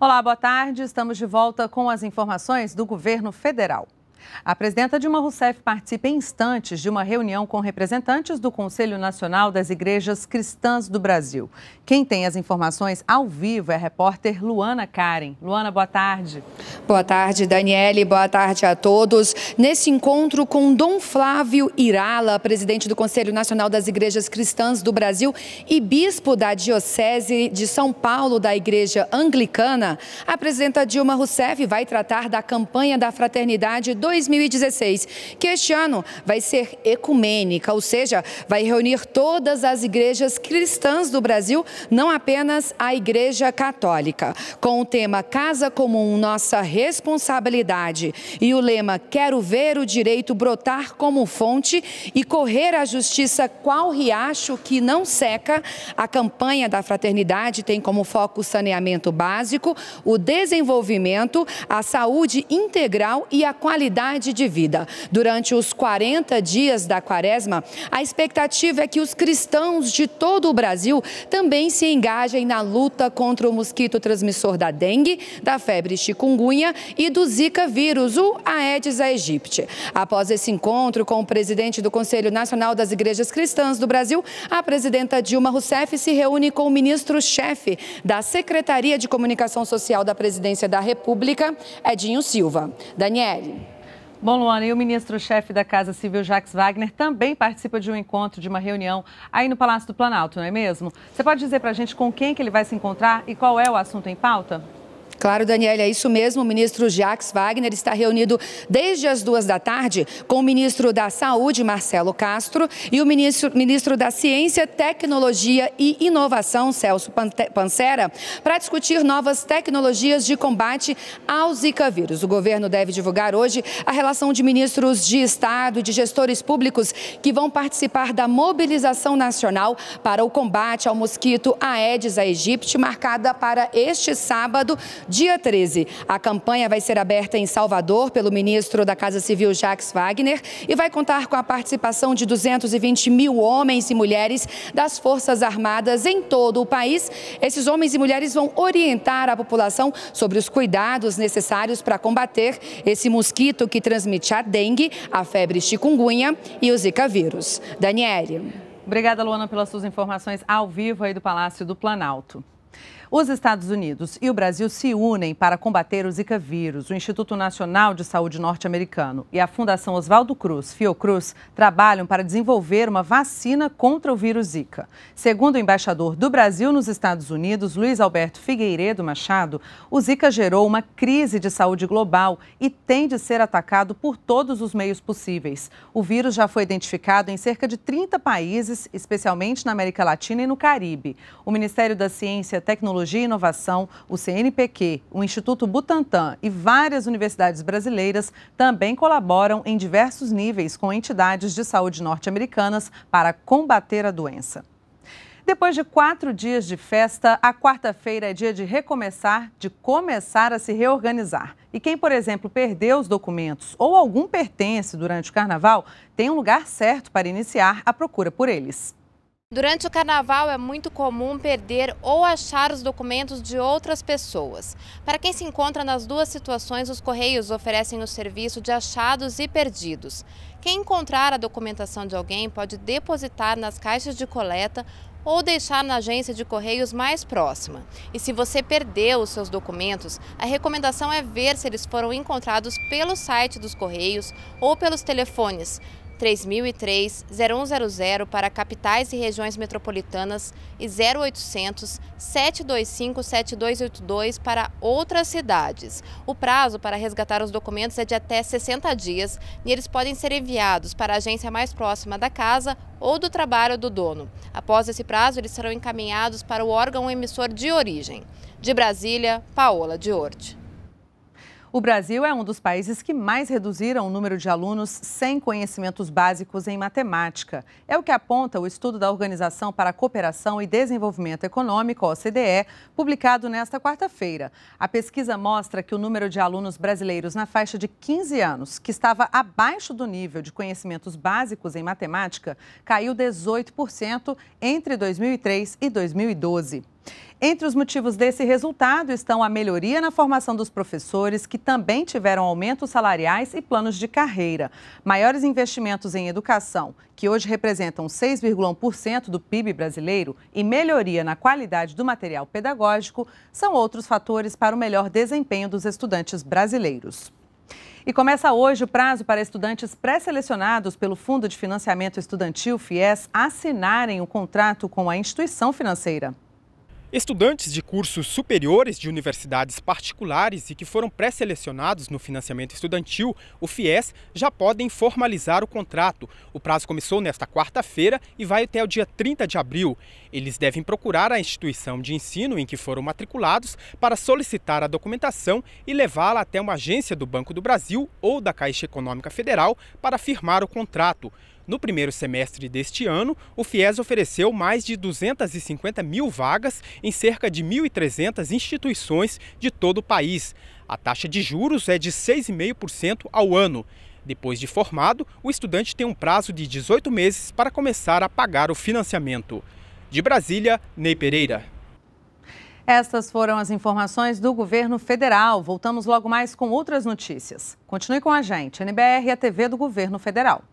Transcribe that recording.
Olá, boa tarde. Estamos de volta com as informações do governo federal. A presidenta Dilma Rousseff participa em instantes de uma reunião com representantes do Conselho Nacional das Igrejas Cristãs do Brasil. Quem tem as informações ao vivo é a repórter Luana Karen. Luana, boa tarde. Boa tarde, Daniele. Boa tarde a todos. Nesse encontro com Dom Flávio Irala, presidente do Conselho Nacional das Igrejas Cristãs do Brasil e bispo da Diocese de São Paulo da Igreja Anglicana, a presidenta Dilma Rousseff vai tratar da campanha da Fraternidade 2020 2016, que este ano vai ser ecumênica, ou seja, vai reunir todas as igrejas cristãs do Brasil, não apenas a Igreja Católica. Com o tema Casa Comum, Nossa Responsabilidade e o lema Quero ver o direito brotar como fonte e correr à justiça qual riacho que não seca, a campanha da fraternidade tem como foco o saneamento básico, o desenvolvimento, a saúde integral e a qualidade qualidade de vida. Durante os 40 dias da quaresma, a expectativa é que os cristãos de todo o Brasil também se engajem na luta contra o mosquito transmissor da dengue, da febre chikungunya e do Zika vírus, o Aedes aegypti. Após esse encontro com o presidente do Conselho Nacional das Igrejas Cristãs do Brasil, a presidenta Dilma Rousseff se reúne com o ministro-chefe da Secretaria de Comunicação Social da Presidência da República, Edinho Silva. Daniele. Bom, Luana, e o ministro-chefe da Casa Civil, Jax Wagner, também participa de um encontro, de uma reunião aí no Palácio do Planalto, não é mesmo? Você pode dizer para a gente com quem que ele vai se encontrar e qual é o assunto em pauta? Claro, Daniela, é isso mesmo. O ministro Jax Wagner está reunido desde as duas da tarde com o ministro da Saúde, Marcelo Castro, e o ministro, ministro da Ciência, Tecnologia e Inovação, Celso Pancera, para discutir novas tecnologias de combate ao Zika vírus. O governo deve divulgar hoje a relação de ministros de Estado e de gestores públicos que vão participar da mobilização nacional para o combate ao mosquito Aedes aegypti, marcada para este sábado Dia 13, a campanha vai ser aberta em Salvador pelo ministro da Casa Civil, Jacques Wagner, e vai contar com a participação de 220 mil homens e mulheres das Forças Armadas em todo o país. Esses homens e mulheres vão orientar a população sobre os cuidados necessários para combater esse mosquito que transmite a dengue, a febre chikungunya e o Zika vírus. Daniele. Obrigada, Luana, pelas suas informações ao vivo aí do Palácio do Planalto. Os Estados Unidos e o Brasil se unem para combater o Zika vírus. O Instituto Nacional de Saúde Norte-Americano e a Fundação Oswaldo Cruz, Fiocruz, trabalham para desenvolver uma vacina contra o vírus Zika. Segundo o embaixador do Brasil nos Estados Unidos, Luiz Alberto Figueiredo Machado, o Zika gerou uma crise de saúde global e tem de ser atacado por todos os meios possíveis. O vírus já foi identificado em cerca de 30 países, especialmente na América Latina e no Caribe. O Ministério da Ciência, Tecnologia Tecnologia e Inovação, o CNPq, o Instituto Butantan e várias universidades brasileiras também colaboram em diversos níveis com entidades de saúde norte-americanas para combater a doença. Depois de quatro dias de festa, a quarta-feira é dia de recomeçar, de começar a se reorganizar. E quem, por exemplo, perdeu os documentos ou algum pertence durante o carnaval, tem um lugar certo para iniciar a procura por eles. Durante o carnaval é muito comum perder ou achar os documentos de outras pessoas. Para quem se encontra nas duas situações, os Correios oferecem o serviço de achados e perdidos. Quem encontrar a documentação de alguém pode depositar nas caixas de coleta ou deixar na agência de correios mais próxima. E se você perdeu os seus documentos, a recomendação é ver se eles foram encontrados pelo site dos correios ou pelos telefones 3003 0100 para capitais e regiões metropolitanas e 0800 725 7282 para outras cidades. O prazo para resgatar os documentos é de até 60 dias e eles podem ser enviados para a agência mais próxima da casa ou do trabalho do dono. Após esse prazo, eles serão encaminhados para o órgão emissor de origem. De Brasília, Paola Diorte. O Brasil é um dos países que mais reduziram o número de alunos sem conhecimentos básicos em matemática. É o que aponta o estudo da Organização para a Cooperação e Desenvolvimento Econômico, OCDE, publicado nesta quarta-feira. A pesquisa mostra que o número de alunos brasileiros na faixa de 15 anos, que estava abaixo do nível de conhecimentos básicos em matemática, caiu 18% entre 2003 e 2012. Entre os motivos desse resultado estão a melhoria na formação dos professores, que também tiveram aumentos salariais e planos de carreira, maiores investimentos em educação, que hoje representam 6,1% do PIB brasileiro, e melhoria na qualidade do material pedagógico, são outros fatores para o melhor desempenho dos estudantes brasileiros. E começa hoje o prazo para estudantes pré-selecionados pelo Fundo de Financiamento Estudantil, FIES, assinarem o um contrato com a instituição financeira. Estudantes de cursos superiores de universidades particulares e que foram pré-selecionados no financiamento estudantil, o FIES, já podem formalizar o contrato. O prazo começou nesta quarta-feira e vai até o dia 30 de abril. Eles devem procurar a instituição de ensino em que foram matriculados para solicitar a documentação e levá-la até uma agência do Banco do Brasil ou da Caixa Econômica Federal para firmar o contrato. No primeiro semestre deste ano, o FIES ofereceu mais de 250 mil vagas em cerca de 1.300 instituições de todo o país. A taxa de juros é de 6,5% ao ano. Depois de formado, o estudante tem um prazo de 18 meses para começar a pagar o financiamento. De Brasília, Ney Pereira. Estas foram as informações do governo federal. Voltamos logo mais com outras notícias. Continue com a gente, NBR e a TV do governo federal.